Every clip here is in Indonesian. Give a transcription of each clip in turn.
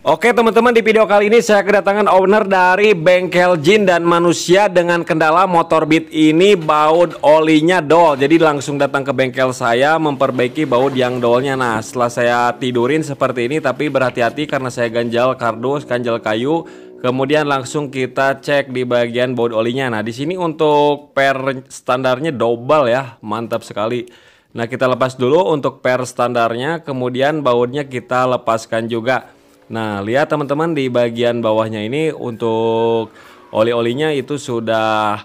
Oke teman-teman di video kali ini saya kedatangan owner dari bengkel jin dan manusia dengan kendala motor beat ini baut olinya dol Jadi langsung datang ke bengkel saya memperbaiki baut yang dolnya Nah setelah saya tidurin seperti ini tapi berhati-hati karena saya ganjal kardus, ganjal kayu Kemudian langsung kita cek di bagian baut olinya Nah di sini untuk per standarnya double ya mantap sekali Nah kita lepas dulu untuk per standarnya kemudian bautnya kita lepaskan juga Nah, lihat teman-teman di bagian bawahnya ini untuk oli-olinya itu sudah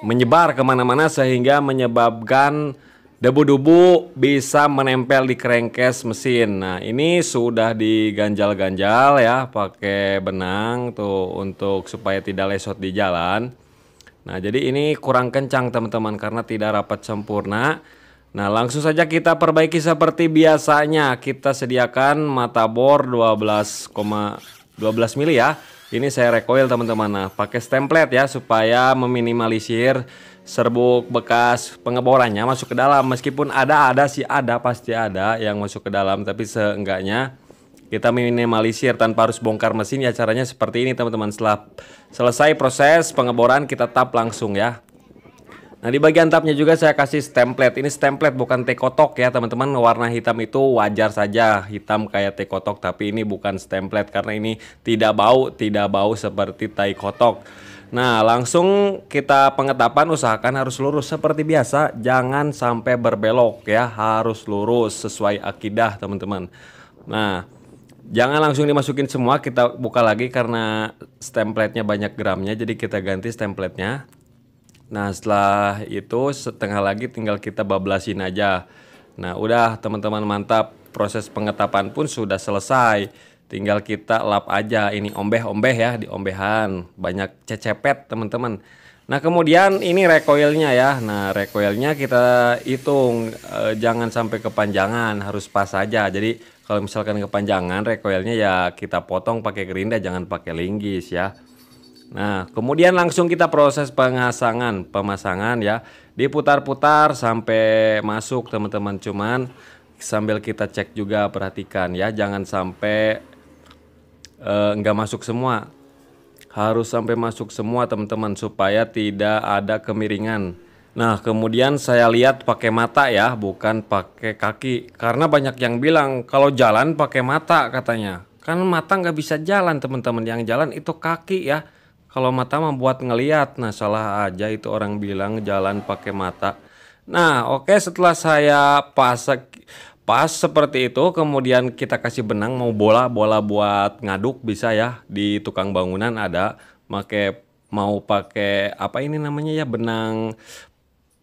menyebar kemana-mana sehingga menyebabkan debu-debu bisa menempel di crankcase mesin. Nah, ini sudah diganjal-ganjal ya pakai benang tuh untuk supaya tidak lesot di jalan. Nah, jadi ini kurang kencang teman-teman karena tidak rapat sempurna. Nah langsung saja kita perbaiki seperti biasanya Kita sediakan mata bor 12,12 12 mili ya Ini saya recoil teman-teman Nah pakai template ya supaya meminimalisir serbuk bekas pengeborannya masuk ke dalam Meskipun ada-ada sih ada pasti ada yang masuk ke dalam Tapi seenggaknya kita minimalisir tanpa harus bongkar mesin ya caranya seperti ini teman-teman Setelah selesai proses pengeboran kita tap langsung ya Nah di bagian tapnya juga saya kasih template. Ini template bukan tekotok ya teman-teman. Warna hitam itu wajar saja hitam kayak tekotok. Tapi ini bukan template karena ini tidak bau, tidak bau seperti tai kotok. Nah langsung kita pengetapan usahakan harus lurus seperti biasa. Jangan sampai berbelok ya. Harus lurus sesuai akidah teman-teman. Nah Jangan langsung dimasukin semua, kita buka lagi karena stempletnya banyak gramnya, jadi kita ganti stempletnya Nah setelah itu setengah lagi tinggal kita bablasin aja. Nah udah teman-teman mantap proses pengetapan pun sudah selesai. Tinggal kita lap aja ini ombeh-ombeh ya di ombehan banyak cecepet teman-teman. Nah kemudian ini recoilnya ya. Nah recoilnya kita hitung e, jangan sampai kepanjangan harus pas aja. Jadi kalau misalkan kepanjangan recoilnya ya kita potong pakai gerinda jangan pakai linggis ya. Nah, kemudian langsung kita proses pengasangan, pemasangan ya. Diputar-putar sampai masuk teman-teman. Cuman sambil kita cek juga perhatikan ya, jangan sampai enggak eh, nggak masuk semua. Harus sampai masuk semua teman-teman supaya tidak ada kemiringan. Nah, kemudian saya lihat pakai mata ya, bukan pakai kaki. Karena banyak yang bilang kalau jalan pakai mata katanya. Kan mata nggak bisa jalan teman-teman, yang jalan itu kaki ya kalau mata mah buat ngeliat, nah salah aja itu orang bilang jalan pakai mata. Nah, oke okay, setelah saya pas pas seperti itu, kemudian kita kasih benang mau bola, bola buat ngaduk bisa ya di tukang bangunan ada, make mau pakai apa ini namanya ya benang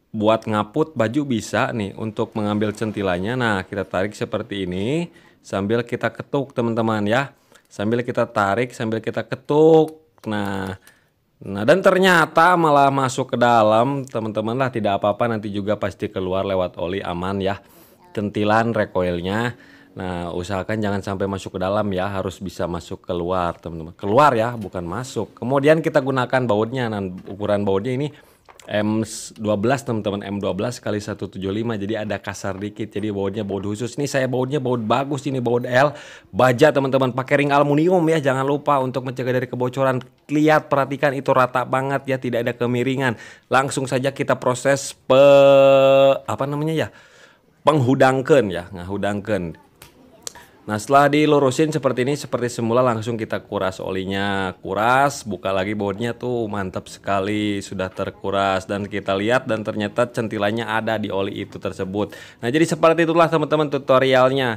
buat ngaput baju bisa nih untuk mengambil centilanya. Nah, kita tarik seperti ini sambil kita ketuk teman-teman ya. Sambil kita tarik, sambil kita ketuk Nah, nah dan ternyata malah masuk ke dalam, teman-teman lah tidak apa-apa nanti juga pasti keluar lewat oli aman ya. Kentilan recoilnya. Nah, usahakan jangan sampai masuk ke dalam ya, harus bisa masuk keluar, teman-teman. Keluar ya, bukan masuk. Kemudian kita gunakan bautnya. Nah, ukuran bautnya ini M12 teman-teman M12 kali 175 jadi ada kasar dikit jadi bautnya baut khusus ini saya bautnya baut bagus ini baut L baja teman-teman pakai ring aluminium ya jangan lupa untuk mencegah dari kebocoran lihat perhatikan itu rata banget ya tidak ada kemiringan langsung saja kita proses pe apa namanya ya penghudangkan ya ngahudangkan Nah setelah dilurusin seperti ini seperti semula langsung kita kuras olinya Kuras buka lagi bautnya tuh mantap sekali sudah terkuras Dan kita lihat dan ternyata centilannya ada di oli itu tersebut Nah jadi seperti itulah teman-teman tutorialnya